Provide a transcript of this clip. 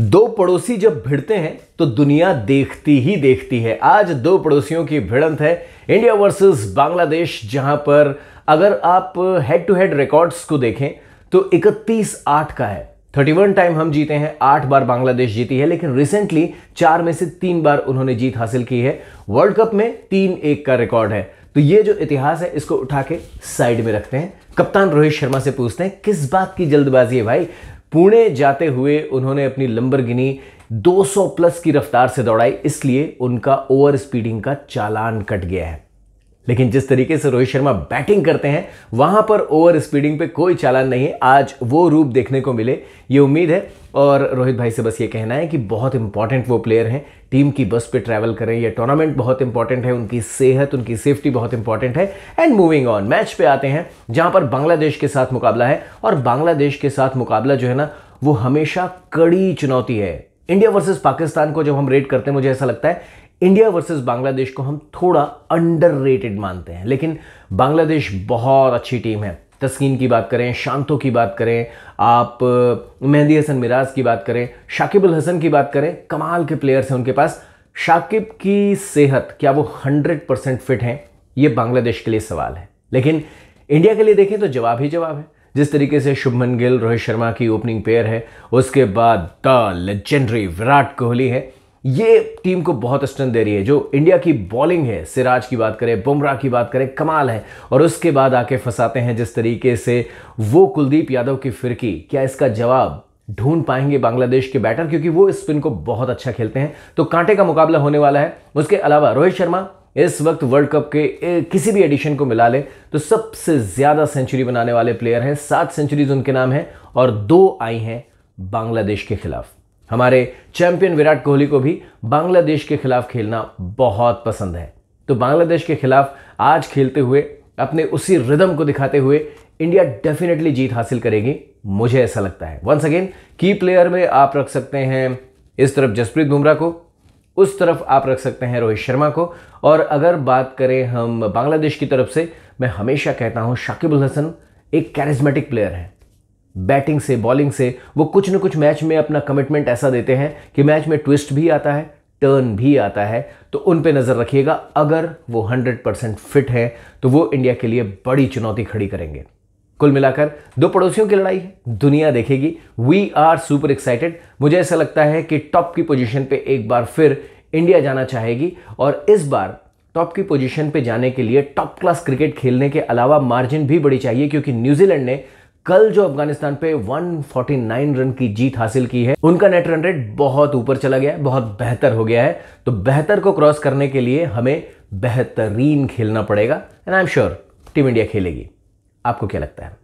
दो पड़ोसी जब भिड़ते हैं तो दुनिया देखती ही देखती है आज दो पड़ोसियों की भिड़ंत है इंडिया वर्सेस बांग्लादेश जहां पर अगर आप हेड टू हेड रिकॉर्ड्स को देखें तो 31 आठ का है 31 टाइम हम जीते हैं आठ बार बांग्लादेश जीती है लेकिन रिसेंटली चार में से तीन बार उन्होंने जीत हासिल की है वर्ल्ड कप में तीन एक का रिकॉर्ड है तो ये जो इतिहास है इसको उठा के साइड में रखते हैं कप्तान रोहित शर्मा से पूछते हैं किस बात की जल्दबाजी है भाई पुणे जाते हुए उन्होंने अपनी लंबर 200 प्लस की रफ्तार से दौड़ाई इसलिए उनका ओवर स्पीडिंग का चालान कट गया है लेकिन जिस तरीके से रोहित शर्मा बैटिंग करते हैं वहां पर ओवर स्पीडिंग पे कोई चालान नहीं है आज वो रूप देखने को मिले ये उम्मीद है और रोहित भाई से बस ये कहना है कि बहुत इंपॉर्टेंट वो प्लेयर हैं टीम की बस पे ट्रैवल करें ये टूर्नामेंट बहुत इंपॉर्टेंट है उनकी सेहत उनकी सेफ्टी बहुत इंपॉर्टेंट है एंड मूविंग ऑन मैच पे आते हैं जहां पर बांग्लादेश के साथ मुकाबला है और बांग्लादेश के साथ मुकाबला जो है ना वो हमेशा कड़ी चुनौती है इंडिया वर्सेस पाकिस्तान को जब हम रेट करते हैं मुझे ऐसा लगता है इंडिया वर्सेस बांग्लादेश को हम थोड़ा अंडर मानते हैं लेकिन बांग्लादेश बहुत अच्छी टीम है तस्कीन की बात करें शांतो की बात करें आप मेहंदी हसन मिराज की बात करें शाकिब अल हसन की बात करें कमाल के प्लेयर्स हैं उनके पास शाकिब की सेहत क्या वो 100 परसेंट फिट हैं ये बांग्लादेश के लिए सवाल है लेकिन इंडिया के लिए देखें तो जवाब ही जवाब है जिस तरीके से शुभमन गिल रोहित शर्मा की ओपनिंग पेयर है उसके बाद द लेजेंडरी विराट कोहली है ये टीम को बहुत स्ट्रेंथ दे रही है जो इंडिया की बॉलिंग है सिराज की बात करें बुमराह की बात करें कमाल है और उसके बाद आके फंसाते हैं जिस तरीके से वो कुलदीप यादव की फिरकी क्या इसका जवाब ढूंढ पाएंगे बांग्लादेश के बैटर क्योंकि वो स्पिन को बहुत अच्छा खेलते हैं तो कांटे का मुकाबला होने वाला है उसके अलावा रोहित शर्मा इस वक्त वर्ल्ड कप के किसी भी एडिशन को मिला ले तो सबसे ज़्यादा सेंचुरी बनाने वाले प्लेयर हैं सात सेंचुरीज उनके नाम हैं और दो आई हैं बांग्लादेश के खिलाफ हमारे चैंपियन विराट कोहली को भी बांग्लादेश के खिलाफ खेलना बहुत पसंद है तो बांग्लादेश के खिलाफ आज खेलते हुए अपने उसी रिदम को दिखाते हुए इंडिया डेफिनेटली जीत हासिल करेगी मुझे ऐसा लगता है वंस अगेन की प्लेयर में आप रख सकते हैं इस तरफ जसप्रीत बुमराह को उस तरफ आप रख सकते हैं रोहित शर्मा को और अगर बात करें हम बांग्लादेश की तरफ से मैं हमेशा कहता हूं शाकिब उल हसन एक कैरिज्मेटिक प्लेयर है बैटिंग से बॉलिंग से वो कुछ न कुछ मैच में अपना कमिटमेंट ऐसा देते हैं कि मैच में ट्विस्ट भी आता है टर्न भी आता है तो उन पे नज़र रखिएगा अगर वो 100 परसेंट फिट हैं तो वो इंडिया के लिए बड़ी चुनौती खड़ी करेंगे कुल मिलाकर दो पड़ोसियों की लड़ाई है दुनिया देखेगी वी आर सुपर एक्साइटेड मुझे ऐसा लगता है कि टॉप की पोजीशन पे एक बार फिर इंडिया जाना चाहेगी और इस बार टॉप की पोजीशन पे जाने के लिए टॉप क्लास क्रिकेट खेलने के अलावा मार्जिन भी बड़ी चाहिए क्योंकि न्यूजीलैंड ने कल जो अफगानिस्तान पे 149 रन की जीत हासिल की है उनका नेट रन रेट बहुत ऊपर चला गया है बहुत बेहतर हो गया है तो बेहतर को क्रॉस करने के लिए हमें बेहतरीन खेलना पड़ेगा and I am sure team India खेलेगी आपको क्या लगता है